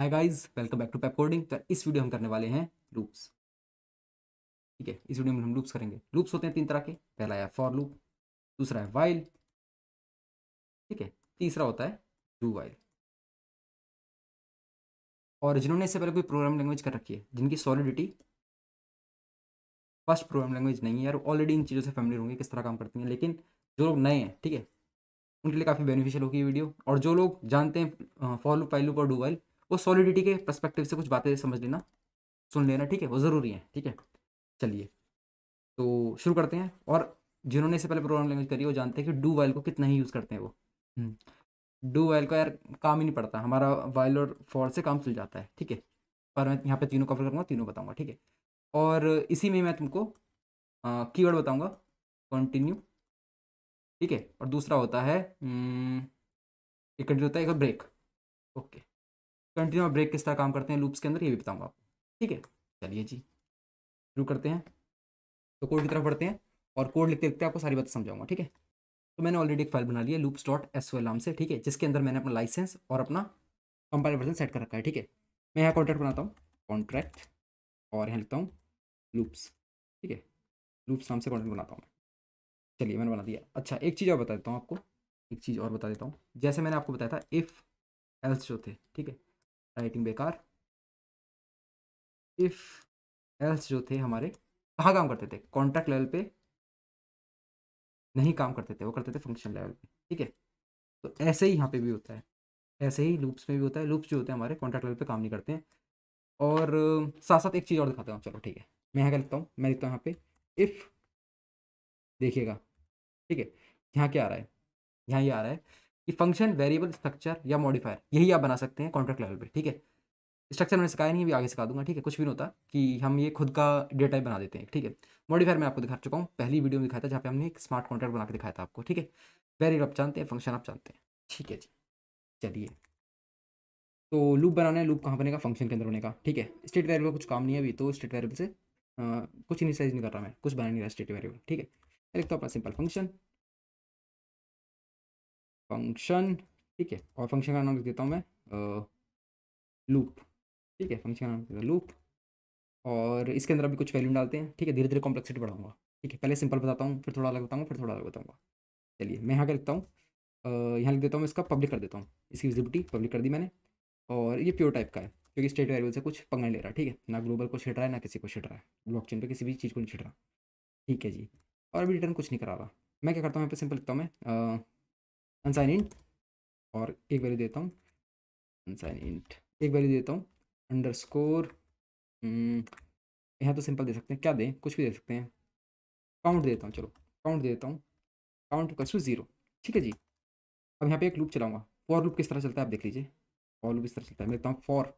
Hi guys welcome back to pap coding तो इस video हम करने वाले हैं लूप्स ठीक है इस वीडियो में हम लूप्स करेंगे लूप्स होते हैं तीन तरह के पहला है फॉर लूप दूसरा है वाइल ठीक है तीसरा होता है डू वाइल और जिन्होंने इससे पहले कोई प्रोग्राम लैंग्वेज कर रखी है जिनकी सॉलिडिटी फर्स्ट प्रोग्राम लैंग्वेज नहीं है यार ऑलरेडी इन चीज़ों से फैमिली होंगे किस तरह काम करती हैं लेकिन जो लोग नए हैं ठीक है उनके लिए काफ़ी बेनिफिशियल होगी ये वीडियो और जो लोग जानते हैं फॉर लूप वाइल लूप और डू वाइल वो सॉलिडिटी के परस्पेक्टिव से कुछ बातें समझ लेना सुन लेना ठीक है वो ज़रूरी है ठीक है चलिए तो शुरू करते हैं और जिन्होंने इससे पहले प्रोग्राम लैंग्वेज करी वो जानते हैं कि डू वाइल को कितना ही यूज़ करते हैं वो डू हम्म, वाइल का यार काम ही नहीं पड़ता हमारा वाइल और फॉर से काम चल जाता है ठीक है पर मैं यहाँ पे तीनों कवर करूँगा तीनों बताऊँगा ठीक है और इसी में मैं तुमको कीवर्ड बताऊँगा कंटिन्यू ठीक है और दूसरा होता है हम्म, एक होता है एक ब्रेक ओके कंटिन्यू और ब्रेक किस तरह काम करते हैं लूप्स के अंदर ये भी बताऊँगा आपको ठीक है चलिए जी शुरू करते हैं तो कोड की तरफ बढ़ते हैं और कोड लिखते लिखते आपको सारी बातें समझाऊंगा ठीक है तो मैंने ऑलरेडी एक फाइल बना लिया लूप्स डॉट एस नाम से ठीक है जिसके अंदर मैंने अपना लाइसेंस और अपना कंपाइल वर्जन सेट कर रखा है ठीक है मैं यहाँ कॉन्ट्रैक्ट बनाता हूँ कॉन्ट्रैक्ट और यहाँ लिखता हूँ लूप्स ठीक है लूप्स नाम से कॉन्ट्रैक्ट बनाता हूँ चलिए मैंने बना दिया अच्छा एक चीज़ और बता देता हूँ आपको एक चीज़ और बता देता हूँ जैसे मैंने आपको बताया था इफ़ एल्स जो थे ठीक है राइटिंग बेकार इफ एल्स जो थे हमारे कहाँ काम करते थे कॉन्ट्रैक्ट लेवल पे नहीं काम करते थे वो करते थे फंक्शन लेवल पे ठीक है तो ऐसे ही यहाँ पे भी होता है ऐसे ही लूप्स में भी होता है लूप्स जो होते हैं हमारे कॉन्ट्रैक्ट लेवल पे काम नहीं करते हैं और साथ साथ एक चीज़ और दिखाता हूँ चलो ठीक है मैं यहाँ लिखता हूँ मैं लिखता हूँ यहाँ पे इफ़ देखिएगा ठीक है यहाँ क्या आ रहा है यहाँ ये यह आ रहा है कि फंक्शन वेरिएबल स्ट्रक्चर या मॉडिफायर यही आप बना सकते हैं कॉन्ट्रैक्ट लेवल पे ठीक है स्ट्रक्चर मैंने सिखाया नहीं अभी आगे सिखा दूंगा ठीक है कुछ भी नहीं होता कि हम ये खुद का डेटा बना देते हैं ठीक है मॉडिफायर मैं आपको दिखा चुका हूँ पहली वीडियो में दिखाया था जहाँ पे हमने एक स्मार्ट कॉन्ट्रैक्ट बना के दिखाया था आपको ठीक है वेरिएबल आप जानते हैं फंक्शन आप जानते हैं ठीक है जी चलिए तो लूप बनाना है लूप कहाँ बनेगा फंक्शन के अंदर बनेगा ठीक है स्टेट वेरिएबल कुछ काम नहीं है अभी तो स्टेट वेरिएबल से कुछ इनिशियलाइज नहीं कर रहा मैं कुछ बना नहीं रहा स्टेट वेरिएबल ठीक है एक तो अपना सिंपल फंक्शन फंक्शन ठीक है और फंक्शन का नाम लिख देता हूँ मैं लूप ठीक है फंक्शन का नाम लिख देता लूप और इसके अंदर अभी कुछ वैल्यू डालते हैं ठीक है धीरे धीरे कॉम्प्लेक्सिटी बढ़ाऊंगा ठीक है पहले सिंपल बताता हूँ फिर थोड़ा अलग बताऊँगा फिर थोड़ा अलग बताऊँगा चलिए मैं यहाँ क्या लिखता हूँ यहाँ लिख देता हूँ मैं इसका पब्लिक कर देता हूँ इसकी विजिबिलिटी पब्लिक कर दी मैंने और ये प्योर टाइप का है क्योंकि स्टेट वेरिएबल से कुछ पंगा ले रहा है ठीक है ना ग्लोबल को छिट रहा है ना किसी को छिट रहा है ब्लॉक चेन किसी भी चीज़ को नहीं छिट रहा ठीक है जी और अभी रिटर्न कुछ नहीं करा रहा मैं क्या करता हूँ यहाँ पर सिंपल लिखता हूँ मैं अनसाइन इंट और एक वैल्यू देता हूँ अनसाइन इंट एक वैल्यू देता हूँ अंडर स्कोर हम्म, यहाँ तो सिंपल दे सकते हैं क्या दें कुछ भी दे सकते हैं काउंट देता हूँ चलो काउंट देता हूँ काउंट कस सू ज़ीरो ठीक है जी अब यहाँ पे एक लूप चलाऊंगा फॉर लूप किस तरह चलता है आप देख लीजिए फॉर लूप किस तरह चलता है मैं देता हूँ फॉर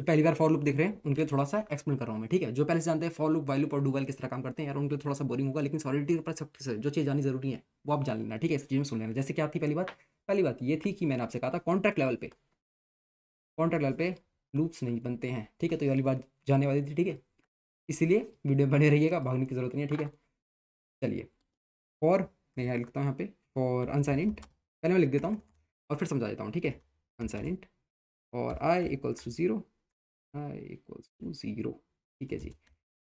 जो तो पहली बार फॉर लूप देख रहे हैं उनके लिए थोड़ा सा एक्सप्लेन कर रहा हूँ मैं ठीक है जो पहले से जानते हैं फॉर लूप वाइल लूप और डूबल किस तरह काम करते हैं यार उनके लिए थोड़ा सा बोरिंग होगा लेकिन सॉलिडिटी के परसेप्ट से जो चीज़ जानी जरूरी है वो आप जान लेना ठीक है इस चीज़ में सुन लेना जैसे क्या थी पहली बात पहली बात ये थी कि मैंने आपसे कहा था कॉन्ट्रैक्ट लेवल पे कॉन्ट्रैक्ट लेवल पे लूप्स नहीं बनते हैं ठीक है तो ये वाली बात जाने वाली थी ठीक है इसीलिए वीडियो बने रहिएगा भागने की जरूरत नहीं है ठीक है चलिए फॉर मैं यहाँ लिखता हूँ यहाँ पे फॉर अनसाइलेंट पहले मैं लिख देता हूँ और फिर समझा देता हूँ ठीक है अनसाइलेंट और i equals to zero i equals to zero ठीक है जी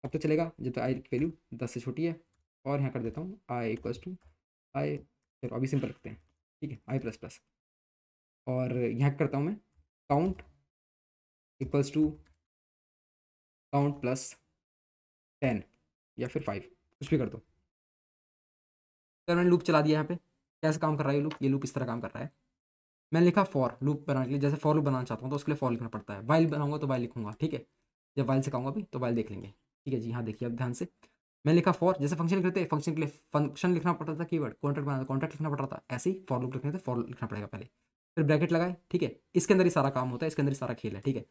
अब तो चलेगा जब तो आई की वैल्यू दस से छोटी है और यहाँ कर देता हूँ आई इक्वल्स टू आई चलो अभी सिंपल रखते हैं ठीक है आई प्लस प्लस और यहाँ करता हूँ मैं count equals to count plus ten या फिर फाइव कुछ भी कर दो तो मैंने लूप चला दिया यहाँ पे कैसे काम कर रहा है ये लूप ये लूप इस तरह काम कर रहा है मैंने लिखा फॉर लूप बनाने के लिए जैसे फॉर लूप बनाना चाहता हूँ तो उसके लिए फॉर लिखना पड़ता है वाइल बनाऊंगा तो वाइल लिखूंगा ठीक है जब वाइल से कहूँगा अभी तो वाइल देख लेंगे ठीक है जी हाँ देखिए अब ध्यान से मैंने लिखा फॉर जैसे फंक्शन लिख रहे थे फंक्शन के लिए फंक्शन लिखना पड़ता था की वर्ड कॉन्ट्रैक्ट बनाना कॉन्ट्रैक्ट लिखना पड़ता था ऐसे ही फॉर लूप लिखने थे फॉर लिखना पड़ेगा पहले फिर ब्रैकेट लगाए ठीक है इसके अंदर ही सारा काम होता है इसके अंदर ही सारा खेल है ठीक है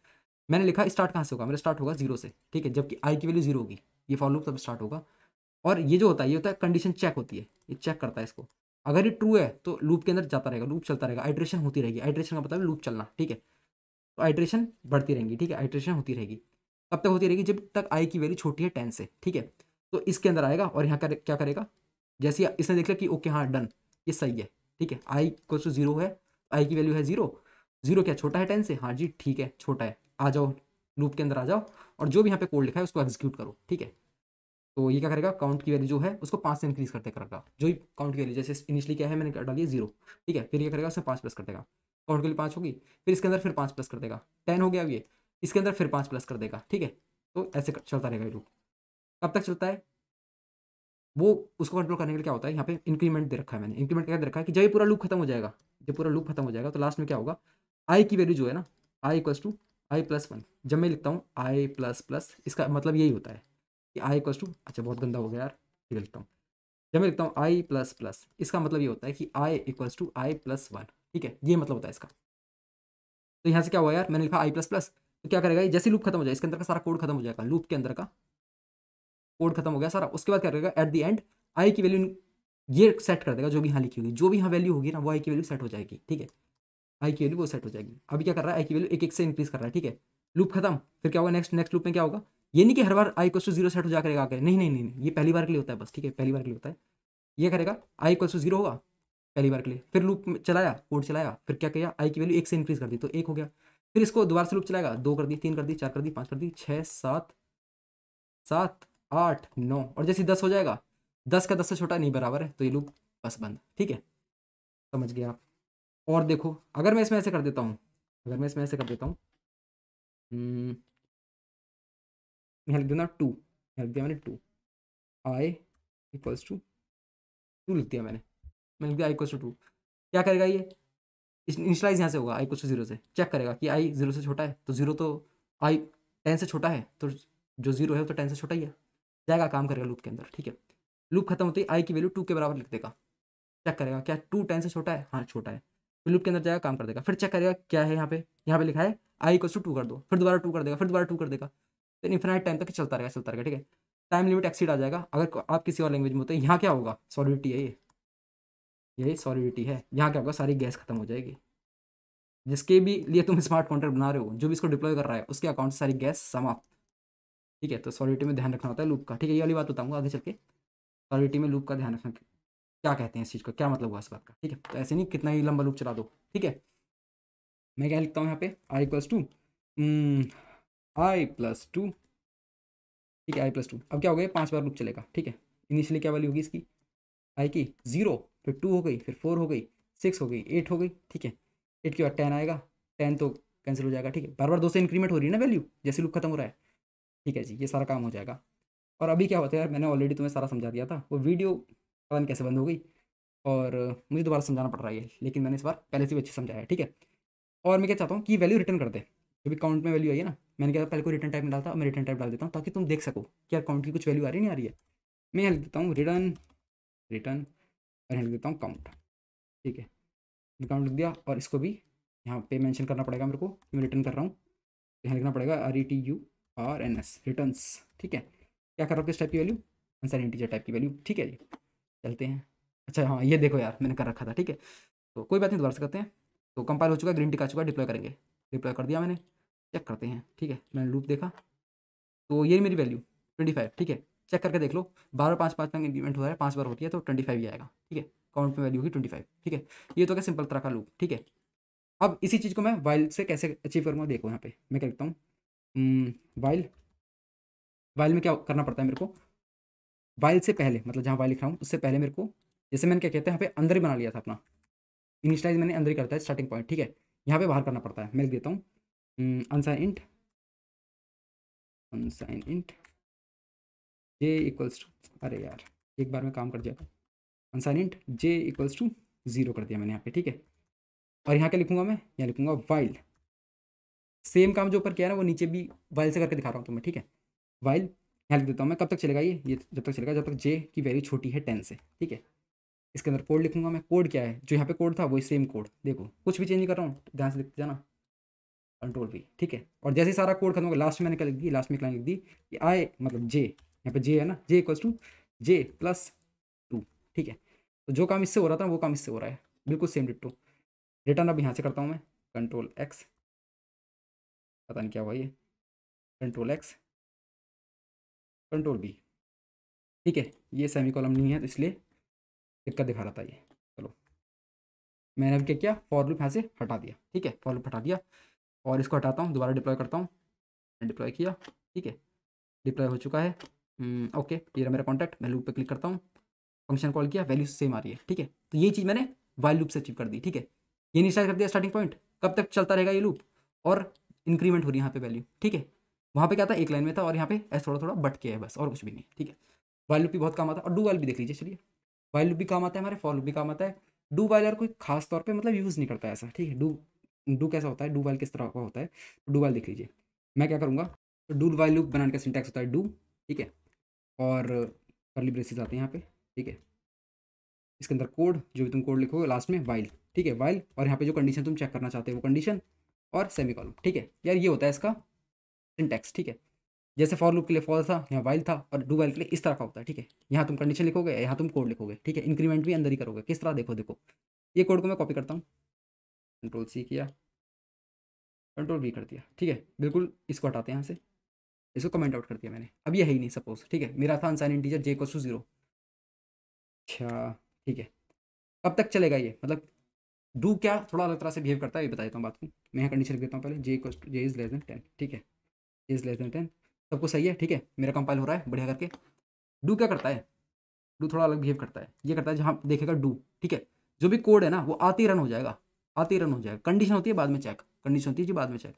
मैंने लिखा स्टार्ट कहाँ से होगा मेरा स्टार्ट होगा जीरो से ठीक है जबकि आई की वैल्यू जीरो होगी ये फॉर लूप तब स्टार्ट होगा और ये जो होता है ये होता है कंडीशन चेक होती है ये चेक करता है इसको अगर ये ट्रू है तो लूप के अंदर जाता रहेगा लूप चलता रहेगा आइट्रेशन होती रहेगी आइट्रेशन का मतलब लूप चलना ठीक है तो आइट्रेशन बढ़ती रहेंगी ठीक है आइट्रेशन होती रहेगी कब तक होती रहेगी जब तक आई की वैल्यू छोटी है टेन से ठीक है तो इसके अंदर आएगा और यहाँ कर, क्या करेगा जैसे इसने देख लिया कि ओके हाँ डन ये सही है ठीक है आई कुछ जीरो है आई की वैल्यू है जीरो जीरो क्या छोटा है टेन से हाँ जी ठीक है छोटा है आ जाओ लूप के अंदर आ जाओ और जो भी यहाँ पे कोड लिखा है उसको एग्जीक्यूट करो ठीक है तो ये क्या करेगा काउंट की वैल्यू जो है उसको पाँच से इंक्रीज करते करेगा जो ही काउंट की वैल्यू जैसे इनिशियली क्या है मैंने डाली जीरो ठीक है फिर ये करेगा उसमें पाँच प्लस कर देगा काउंट के लिए पाँच होगी फिर इसके अंदर फिर पाँच प्लस कर देगा टेन हो गया अब ये इसके अंदर फिर पाँच प्लस कर देगा ठीक है तो ऐसे चलता रहेगा ये लूप कब तक चलता है वो उसको कंट्रोल करने के लिए क्या होता है यहाँ पे इंक्रीमेंट दे रखा है मैंने इंक्रीमेंट क्या दे रखा है कि जब ये पूरा लूप खत्म हो जाएगा जब पूरा लूप खत्म हो जाएगा तो लास्ट में क्या होगा आई की वैल्यू जो है ना i equals to i plus one जब मैं लिखता हूँ आई प्लस प्लस इसका मतलब यही होता है कि आई इक्वल टू अच्छा बहुत गंदा हो गया यार फिर लिखता हूँ जब मैं लिखता हूँ आई प्लस प्लस इसका मतलब ये होता है कि i equals to i plus one ठीक है ये मतलब होता है इसका तो यहाँ से क्या हुआ यार मैंने लिखा आई प्लस प्लस तो क्या करेगा जैसे लूप खत्म हो जाए इसके अंदर का सारा कोड खत्म हो जाएगा लूप के अंदर का कोड खत्म हो गया सारा उसके बाद क्या करेगा एट द एंड आई की वैल्यू ये सेट कर देगा जो भी यहाँ लिखी होगी जो भी यहाँ वैल्यू होगी ना वो आई की वैल्यू सेट हो जाएगी ठीक है आई की वैल्यू वो सेट हो जाएगी अभी क्या कर रहा है आई की वैल्यू एक एक से इंक्रीज कर रहा है ठीक है लूप खत्म फिर क्या होगा नेक्स्ट नेक्स्ट लूप में क्या होगा ये नहीं कि हर बार आई इक्वल्स जीरो सेट हो जा करेगा आकर नहीं नहीं नहीं ये पहली बार के लिए होता है बस ठीक है पहली बार के लिए होता है ये करेगा आई इक्वल्स टू जीरो होगा पहली बार के लिए फिर लूप चलाया कोड चलाया फिर क्या किया आई की वैल्यू एक से इंक्रीज कर दी तो एक हो गया फिर इसको दोबारा से लूप चलाएगा दो कर दी तीन कर दी चार कर दी पाँच कर दी छः सात सात आठ नौ और जैसे दस हो जाएगा दस का दस से छोटा नहीं बराबर है तो ये लूप बस बंद ठीक है समझ गए आप और देखो अगर मैं इसमें ऐसे कर देता हूँ अगर मैं इसमें ऐसे कर देता हूँ हम्म, मैं लिख देना टू लिख दिया मैंने two i equals to two लिख दिया मैंने मैंने लिख दिया आई इक्वल्स टू टू क्या करेगा ये इनिशलाइज यहाँ से होगा आई कुछ जीरो से चेक करेगा कि आई जीरो से छोटा है तो जीरो तो आई टेन से छोटा है तो जो जीरो है तो टेन से छोटा ही है जाएगा काम करेगा लूप के अंदर ठीक है लूप खत्म होती है आई की वैल्यू टू के बराबर लिख देगा चेक करेगा क्या टू टेन से छोटा है हाँ छोटा है फिर लूप के अंदर जाएगा काम कर देगा फिर चेक करेगा क्या है यहाँ पे यहाँ पे लिखा है आई इक्वल्स टू टू कर दो फिर दोबारा टू कर देगा फिर दोबारा टू कर देगा फिर इन्फिनाइट टाइम तक चलता रहेगा चलता रहेगा ठीक है टाइम लिमिट एक्सीड आ जाएगा अगर आप किसी और लैंग्वेज में होते तो हैं यहाँ क्या होगा सॉलिडिटी है ये यही सॉलिडिटी है यहाँ क्या होगा सारी गैस खत्म हो जाएगी जिसके भी लिए तुम स्मार्ट कॉन्ट्रैक्ट बना रहे हो जो भी इसको डिप्लॉय कर रहा है उसके अकाउंट से सारी गैस समाप्त ठीक है तो सॉलिडिटी में ध्यान रखना होता है लूप का ठीक है ये वाली बात बताऊँगा आगे चल के सॉलिडिटी में लूप का ध्यान रखना क्या कहते हैं इस चीज़ का क्या मतलब हुआ इस बात का ठीक है तो ऐसे नहीं कितना ही लंबा लूप चला दो ठीक है मैं क्या लिखता हूँ यहाँ पे i equals to i plus two ठीक है आई प्लस टू अब क्या हो गया पाँच बार लूप चलेगा ठीक है इनिशियली क्या वैल्यू होगी इसकी आई की जीरो फिर टू हो गई फिर फोर हो गई सिक्स हो गई एट हो गई ठीक है एट के बाद टेन आएगा टेन तो कैंसिल हो जाएगा ठीक है बार बार दो से इंक्रीमेंट हो रही है ना वैल्यू जैसे लूप खत्म हो रहा है ठीक है जी ये सारा काम हो जाएगा और अभी क्या होता है यार मैंने ऑलरेडी तुम्हें सारा समझा दिया था वो वीडियो पता कैसे बंद हो गई और मुझे दोबारा समझाना पड़ रहा है लेकिन मैंने इस बार पहले से भी अच्छे समझाया ठीक है और मैं क्या चाहता हूँ कि वैल्यू रिटर्न कर दे जो भी काउंट में वैल्यू आई है ना मैंने क्या पहले को रिटर्न टाइप में डालता मैं रिटर्न टाइप डाल देता हूँ ताकि तुम देख सको कि अकाउंट की कुछ वैल्यू आ रही नहीं आ रही है मैं यहाँ लिख देता हूँ रिटर्न रिटर्न और यहाँ लिख देता हूँ काउंट ठीक है अकाउंट लिख दिया और इसको भी यहाँ पे मैंशन करना पड़ेगा मेरे को मैं रिटर्न कर रहा हूँ यहाँ लिखना पड़ेगा R E T U R N S return ठीक है क्या कर रहा हूँ इस टाइप की वैल्यू आंसर इंटीजर टाइप की वैल्यू ठीक है जी चलते हैं अच्छा हाँ ये देखो यार मैंने कर रखा था ठीक है तो कोई बात नहीं दोबारा से करते हैं तो कंपाइल हो चुका है ग्रीन टिक आ चुका है डिप्लॉय करेंगे डिप्लॉय कर दिया मैंने चेक करते हैं ठीक है मैंने लूप देखा तो ये मेरी वैल्यू ट्वेंटी फाइव ठीक है चेक करके देख लो बारह पाँच पाँच में इंक्रीमेंट हो रहा है पाँच बार होती है तो ट्वेंटी फाइव ही आएगा ठीक है काउंट में वैल्यू होगी ट्वेंटी फाइव ठीक है ये तो क्या सिंपल तरह का लूप ठीक है अब इसी चीज़ को मैं वाइल से कैसे अचीव करूँगा देखो यहाँ पे मैं क्या लिखता हूँ वाइल hmm, वाइल में क्या करना पड़ता है मेरे को वाइल से पहले मतलब जहाँ वाइल लिख रहा हूँ उससे पहले मेरे को जैसे मैंने क्या कहते हैं यहाँ पे अंदर ही बना लिया था अपना इनिशलाइज मैंने अंदर ही करता है स्टार्टिंग पॉइंट ठीक है यहाँ पे बाहर करना पड़ता है मैं लिख देता हूँ unsigned mm, int unsigned int j equals to अरे यार एक बार में काम कर दिया unsigned int j equals to zero कर दिया मैंने यहाँ पे ठीक है और यहाँ क्या लिखूँगा मैं यहाँ लिखूँगा वाइल्ड सेम काम जो ऊपर किया ना वो नीचे भी वाइल से करके दिखा रहा हूँ तुम्हें ठीक है वाइल यहाँ लिख देता हूँ मैं कब तक चलेगा ये ये जब तक चलेगा जब तक जे की वैल्यू छोटी है टेन से ठीक है इसके अंदर कोड लिखूंगा मैं कोड क्या है जो यहाँ पे कोड था वही सेम कोड देखो कुछ भी चेंज नहीं कर रहा हूँ ध्यान से लिखते जाना कंट्रोल भी ठीक है और जैसे सारा कोड खत्म होगा लास्ट में मैंने क्या लिख दी लास्ट में क्या लिख दी कि आई मतलब जे यहाँ पे जे है ना J equal to J plus two ठीक है तो जो काम इससे हो रहा था वो काम इससे हो रहा है बिल्कुल सेम डिटो रिटर्न अब यहाँ से करता हूँ मैं कंट्रोल एक्स पता नहीं क्या हुआ ये कंट्रोल एक्स कंट्रोल बी ठीक है ये सेमी कॉलम नहीं है तो इसलिए दिक्कत दिखा रहा था ये चलो मैंने अब क्या किया फॉर लूप यहाँ से हटा दिया ठीक है फॉर लूप हटा दिया और इसको हटाता हूँ दोबारा डिप्लॉय करता हूँ डिप्लॉय किया ठीक है डिप्लॉय हो चुका है ओके हम्म, ये मेरा कॉन्टैक्ट मैं लूप पे क्लिक करता हूँ फंक्शन कॉल किया वैल्यू सेम आ रही है ठीक है तो ये चीज़ मैंने वाइल लूप से अचीव कर दी ठीक है ये निशान कर दिया स्टार्टिंग पॉइंट कब तक चलता रहेगा ये लूप और इंक्रीमेंट हो रही है यहाँ पे वैल्यू ठीक है वहाँ पे क्या था एक लाइन में था और यहाँ पे ऐसा थोड़ा थोड़ा बट के है बस और कुछ भी नहीं ठीक है वाइल लूप भी बहुत काम आता है और डू वाइल भी देख लीजिए चलिए वाइल लूप भी काम आता है हमारे फॉर लूप भी काम आता है डू वाइल कोई खास तौर पर मतलब यूज़ नहीं करता है ऐसा ठीक है डू डू कैसा होता है डू वाइल किस तरह का होता है तो डू वाइल देख लीजिए मैं क्या करूँगा तो डू वाइल लूप बनाने का सिंटैक्स होता है डू ठीक है और करली ब्रेसिस आते हैं यहाँ पे ठीक है इसके अंदर कोड जो भी तुम कोड लिखोगे लास्ट में वाइल ठीक है वाइल और यहाँ पे जो कंडीशन तुम चेक करना चाहते हो वो कंडीशन और सेमी कॉलम ठीक है यार ये होता है इसका सिंटैक्स ठीक है जैसे फॉर लूप के लिए फॉल था यहाँ वाइल था और डू वाइल के लिए इस तरह का होता है ठीक है यहाँ तुम कंडीशन लिखोगे यहाँ तुम कोड लिखोगे ठीक है इंक्रीमेंट भी अंदर ही करोगे किस तरह देखो देखो ये कोड को मैं कॉपी करता हूँ कंट्रोल सी किया कंट्रोल बी कर दिया ठीक है बिल्कुल इसको हटाते हैं यहाँ से इसको कमेंट आउट कर दिया मैंने अब यह है ही नहीं सपोज ठीक है मेरा था अनसाइन इंटीजर जे कोसू जीरो अच्छा ठीक है कब तक चलेगा ये मतलब डू क्या थोड़ा अलग तरह से बिहेव करता है ये बता देता हूँ बात को मैं यहाँ कंडीशन लिख देता हूँ पहले जे कोस j is less than ten ठीक है j is less than ten सबको सही है ठीक है मेरा कंपाइल हो रहा है बढ़िया करके डू क्या करता है डू थोड़ा अलग बिहेव करता है ये करता है जहाँ देखेगा डू ठीक है जो भी कोड है ना वो आते ही रन हो जाएगा आते ही रन हो जाएगा कंडीशन होती है बाद में चेक कंडीशन होती है जी बाद में check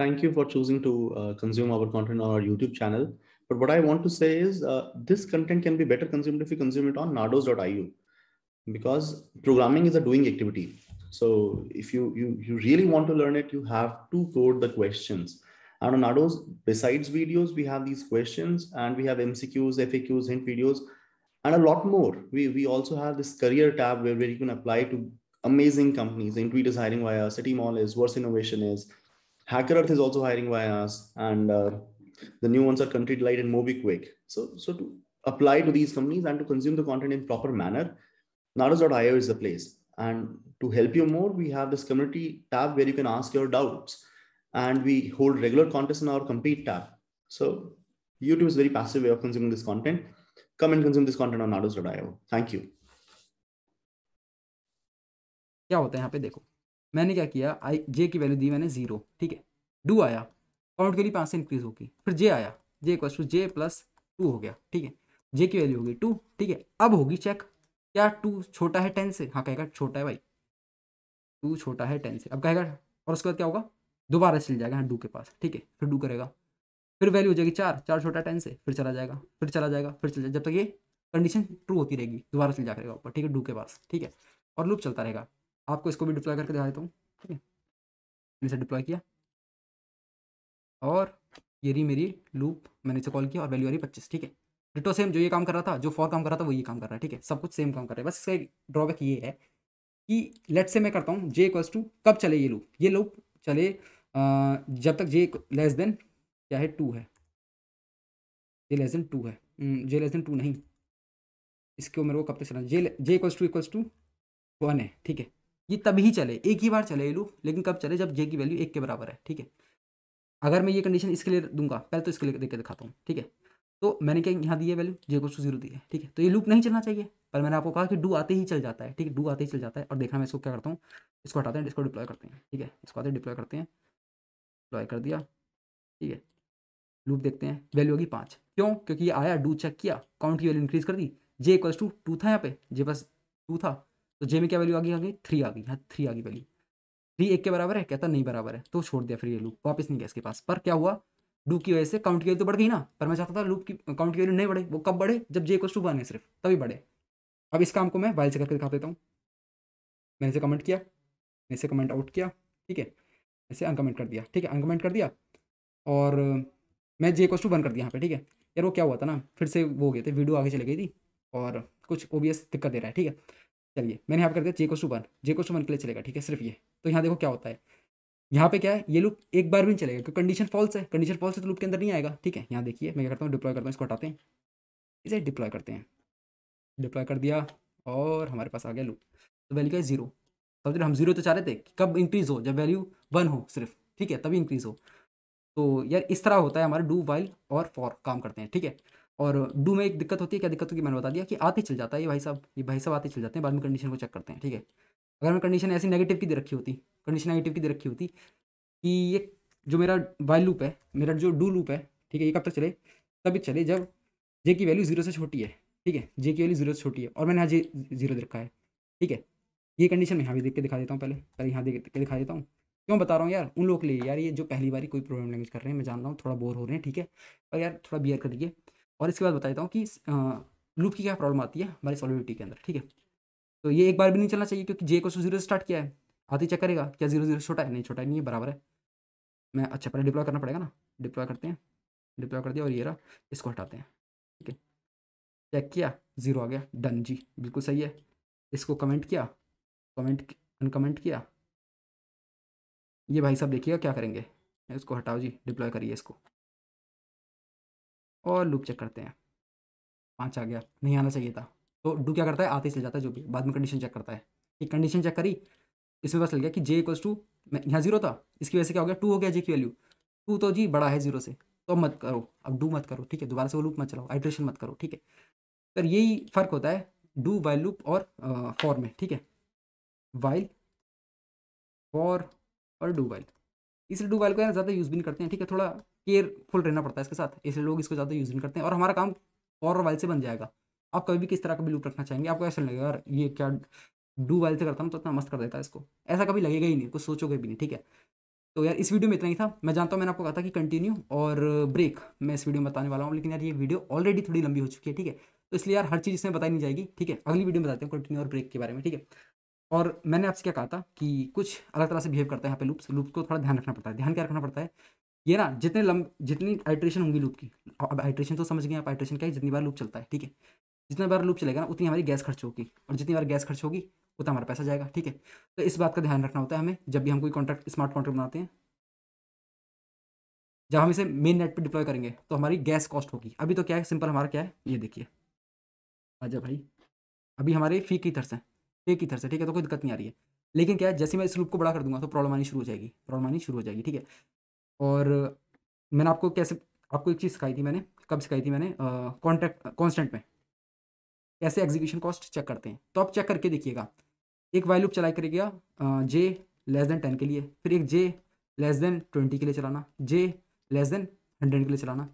thank you for choosing to uh, consume our content on our YouTube channel. But what I want to say is uh, this content can be better consumed if you consume it on nardos.io because programming is a doing activity. So if you, you, you really want to learn it, you have to code the questions. And on Nardos, besides videos, we have these questions and we have MCQs, FAQs, hint videos and a lot more. We, we also have this career tab where, where you can apply to amazing companies. Intuit is hiring via us, City Mall is, Worse Innovation is, Hacker Earth is also hiring via us, and uh, the new ones are Country Delight and MobiQuick. So, so to apply to these companies and to consume the content in proper manner, Naras.io is the place. And to help you more, we have this community tab where you can ask your doubts. And we hold regular contests in our compete tab. So YouTube is very passive way of consuming this content come and consume this content on nardos.io. Thank you. क्या होता है यहाँ पे देखो मैंने क्या किया आई जे की वैल्यू दी मैंने जीरो ठीक है डू आया काउंट के लिए पाँच से इंक्रीज होगी फिर जे आया j equal to J plus two हो गया ठीक है जे की वैल्यू होगी 2 theek hai अब होगी चेक क्या टू छोटा है टेन से हाँ कहेगा छोटा है भाई टू छोटा है टेन से अब कहेगा और उसके बाद क्या होगा दोबारा चल जाएगा हाँ डू के पास ठीक है फिर डू करेगा फिर वैल्यू हो जाएगी चार चार छोटा टेन से फिर चला जाएगा फिर चला जाएगा फिर चला जाएगा जब तक ये कंडीशन ट्रू होती रहेगी दोबारा चल जा करेगा ऊपर ठीक है डू के पास ठीक है और लूप चलता रहेगा आपको इसको भी डिप्लॉय करके दिखा देता हूँ ठीक है इसे डिप्लॉय किया और ये रही मेरी लूप मैंने इसे कॉल किया और वैल्यू आ रही पच्चीस ठीक है डिटो सेम जो ये काम कर रहा था जो फॉर काम कर रहा था वो ये काम कर रहा है ठीक है सब कुछ सेम काम कर रहा है बस इसका एक ड्रॉबैक ये है कि लेट से मैं करता हूँ जे इक्वल्स टू कब चले ये लूप ये लूप चले जब तक जे लेस देन चाहे टू है जे लेस देन टू है जे लेस देन टू नहीं इसको मेरे को कब तक चलाना j j equals to equals to one है ठीक है ये तभी चले एक ही बार चले ये लूप लेकिन कब चले जब जे की वैल्यू एक के बराबर है ठीक है अगर मैं ये कंडीशन इसके लिए दूंगा पहले तो इसके लिए देख के दिखाता हूँ ठीक है तो मैंने क्या यहाँ दी है वैल्यू जे को जीरो दी है ठीक है तो ये लूप नहीं चलना चाहिए पर मैंने आपको कहा कि डू आते ही चल जाता है ठीक है डू आते ही चल जाता है और देखना मैं इसको क्या करता हूँ इसको हटाते हैं इसको डिप्लॉय करते हैं ठीक है इसको आते डिप्लॉय करते हैं डिप्लॉय कर दिया ठीक है लूप देखते हैं वैल्यू होगी पाँच क्यों क्योंकि ये आया डू चेक किया काउंट की वैल्यू इंक्रीज कर दी जे इक्वल्स टू टू था यहाँ पे जे प्लस टू था तो जे में क्या वैल्यू आ गई आ गई थ्री आ गई हाँ थ्री आ गई वैल्यू थ्री एक के बराबर है कहता नहीं बराबर है तो छोड़ दिया फिर ये लूप वापस नहीं गया इसके पास पर क्या हुआ डू की वजह से काउंट की वैल्यू तो बढ़ गई ना पर मैं चाहता था लूप की काउंट की वैल्यू नहीं बढ़े वो कब बढ़े जब जे इक्वल्स टू वन है सिर्फ तभी बढ़े अब इस काम को मैं वाइल से करके दिखा देता हूँ मैंने इसे कमेंट किया मैंने इसे कमेंट आउट किया ठीक है इसे अनकमेंट कर दिया ठीक है अनकमेंट कर दिया और मैं जे क्वेश्चन बंद कर दिया यहाँ पे ठीक है यार वो क्या हुआ था ना फिर से वो हो गए थे वीडियो आगे चली गई थी और कुछ ओ दिक्कत दे रहा है ठीक है चलिए मैंने यहाँ पर कर दिया j question one j question one के लिए चलेगा ठीक है सिर्फ ये तो यहाँ देखो क्या होता है यहाँ पे क्या है ये लुक एक बार भी नहीं चलेगा क्योंकि कंडीशन फॉल्स है कंडीशन फॉल्स है तो लुक के अंदर नहीं आएगा ठीक है यहाँ देखिए मैं क्या करता हूँ डिप्लॉय करता हूँ इसको हटाते हैं इसे डिप्लॉय करते हैं डिप्लॉय कर दिया और हमारे पास आ गया लुक तो वैल्यू क्या है जीरो समझ रहे हम जीरो तो चाह रहे थे कब इंक्रीज़ हो जब वैल्यू वन हो सिर्फ ठीक है तभी इंक्रीज़ हो तो यार इस तरह होता है हमारे डू वाइल और फॉर काम करते हैं ठीक है और डू में एक दिक्कत होती है क्या दिक्कत होगी मैंने बता दिया कि आते चल जाता है ये भाई साहब ये भाई साहब आते चल जाते हैं बाद में कंडीशन को चेक करते हैं ठीक है अगर हमें कंडीशन ऐसी नेगेटिव की दे रखी होती कंडीशन नेगेटिव की दे रखी होती कि ये जो मेरा वाइल लूप है मेरा जो डू लूप है ठीक है ये कब तक चले तभी चले जब जे की वैल्यू जीरो से छोटी है ठीक है जे की वैल्यू जीरो से छोटी है और मैंने यहाँ जे जीरो रखा है ठीक है ये कंडीशन मैं यहाँ भी देख के दिखा देता हूँ पहले पहले यहाँ देख के दिखा देता हूँ क्यों बता रहा हूँ यार उन लोग के लिए यार ये जो पहली बार कोई प्रोग्राम लैंग्वेज कर रहे हैं मैं जान रहा हूँ थोड़ा बोर हो रहे हैं ठीक है और यार थोड़ा बियर करिए और इसके बाद बता देता हूँ कि लूप की क्या प्रॉब्लम आती है हमारी सॉलिडिटी के अंदर ठीक है तो ये एक बार भी नहीं चलना चाहिए क्योंकि जे को सो जीरो स्टार्ट किया है आते चेक करेगा क्या जीरो जीरो छोटा है नहीं छोटा नहीं है बराबर है मैं अच्छा पहले डिप्लॉय करना पड़ेगा ना डिप्लॉय करते हैं डिप्लॉय कर दिया और ये रहा इसको हटाते हैं ठीक है चेक किया जीरो आ गया डन जी बिल्कुल सही है इसको कमेंट किया कमेंट अनकमेंट किया ये भाई साहब देखिएगा क्या करेंगे इसको हटाओ जी डिप्लॉय करिए इसको और लूप चेक करते हैं पाँच आ गया नहीं आना चाहिए था तो डू क्या करता है आते ही चल जाता है जो भी बाद में कंडीशन चेक करता है कि कंडीशन चेक करी इसमें पता चल गया कि जे इक्वल्स टू यहाँ जीरो था इसकी वजह से क्या हो गया टू हो गया जे की वैल्यू टू तो जी बड़ा है जीरो से तो मत करो अब डू मत करो ठीक है दोबारा से वो लूप मत चलाओ आइट्रेशन मत करो ठीक है सर यही फ़र्क होता है डू वाइल लूप और फॉर में ठीक है वाइल फॉर और डू वाइल इसलिए डू वाइल को ज़्यादा यूज़ भी नहीं करते हैं ठीक है थोड़ा केयरफुल रहना पड़ता है इसके साथ इसलिए लोग इसको ज़्यादा यूज़ नहीं करते हैं और हमारा काम और वाइल से बन जाएगा आप कभी भी किस तरह का भी लूप रखना चाहेंगे आपको ऐसा लगेगा यार ये क्या डू वाइल से करता हूँ तो इतना मस्त कर देता है इसको ऐसा कभी लगेगा ही नहीं कुछ सोचोगे भी नहीं ठीक है तो यार इस वीडियो में इतना ही था मैं जानता हूँ मैंने आपको कहा था कि कंटिन्यू और ब्रेक मैं इस वीडियो में बताने वाला हूँ लेकिन यार ये वीडियो ऑलरेडी थोड़ी लंबी हो चुकी है ठीक है तो इसलिए यार हर चीज़ इसमें बताई नहीं जाएगी ठीक है अगली वीडियो में बताते हैं कंटिन्यू और ब्रेक के बारे में ठीक है और मैंने आपसे क्या कहा था कि कुछ अलग तरह से बिहेव करता है यहाँ पे लूप्स लूप्स को थोड़ा ध्यान रखना पड़ता है ध्यान क्या रखना पड़ता है ये ना जितने लंब जितनी आइट्रेशन होंगी लूप की अब आइट्रेशन तो समझ गए आप आइट्रेशन क्या है जितनी बार लूप चलता है ठीक है जितना बार लूप चलेगा ना उतनी हमारी गैस खर्च होगी और जितनी बार गैस खर्च होगी उतना हमारा पैसा जाएगा ठीक है तो इस बात का ध्यान रखना होता है हमें जब भी हम कोई कॉन्ट्रैक्ट स्मार्ट कॉन्ट्रैक्ट बनाते हैं जब हम इसे मेन नेट पर डिप्लॉय करेंगे तो हमारी गैस कॉस्ट होगी अभी तो क्या है सिंपल हमारा क्या है ये देखिए अच्छा भाई अभी हमारे फी की तरह से एक ईथर से ठीक है तो कोई दिक्कत नहीं आ रही है लेकिन क्या है जैसे मैं इस लूप को बड़ा कर दूंगा तो प्रॉब्लम आनी शुरू हो जाएगी प्रॉब्लम आनी शुरू हो जाएगी ठीक है और मैंने आपको कैसे आपको एक चीज़ सिखाई थी मैंने कब सिखाई थी मैंने कॉन्टैक्ट कॉन्स्टेंट में कैसे एग्जीक्यूशन कॉस्ट चेक करते हैं तो आप चेक करके देखिएगा एक वाई लूप चलाई करेगा जे लेस देन टेन के लिए फिर एक जे लेस देन ट्वेंटी के लिए चलाना जे लेस देन हंड्रेड के लिए चलाना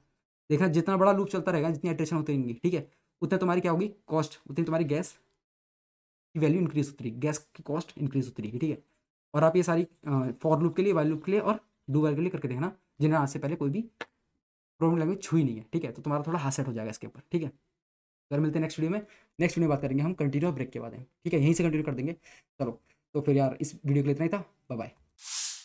देखना जितना बड़ा लूप चलता रहेगा जितनी एट्रेशन होती रहेंगी ठीक है उतना तुम्हारी क्या होगी कॉस्ट उतनी तुम्हारी गैस की वैल्यू इंक्रीज होती रहेगी गैस की कॉस्ट इंक्रीज होती रहेगी ठीक है और आप ये सारी फॉर लूप के लिए वाई लूप के लिए और डू वाई के लिए करके देखना जिन्हें आज से पहले कोई भी प्रॉब्लम लैंग्वेज छू ही नहीं है ठीक है तो तुम्हारा थोड़ा हाथ सेट हो जाएगा इसके ऊपर ठीक है अगर मिलते हैं नेक्स्ट वीडियो में नेक्स्ट वीडियो बात करेंगे हम कंटिन्यू ब्रेक के बाद ठीक है यहीं से कंटिन्यू कर देंगे चलो तो फिर यार इस वीडियो के लिए इतना ही था बाय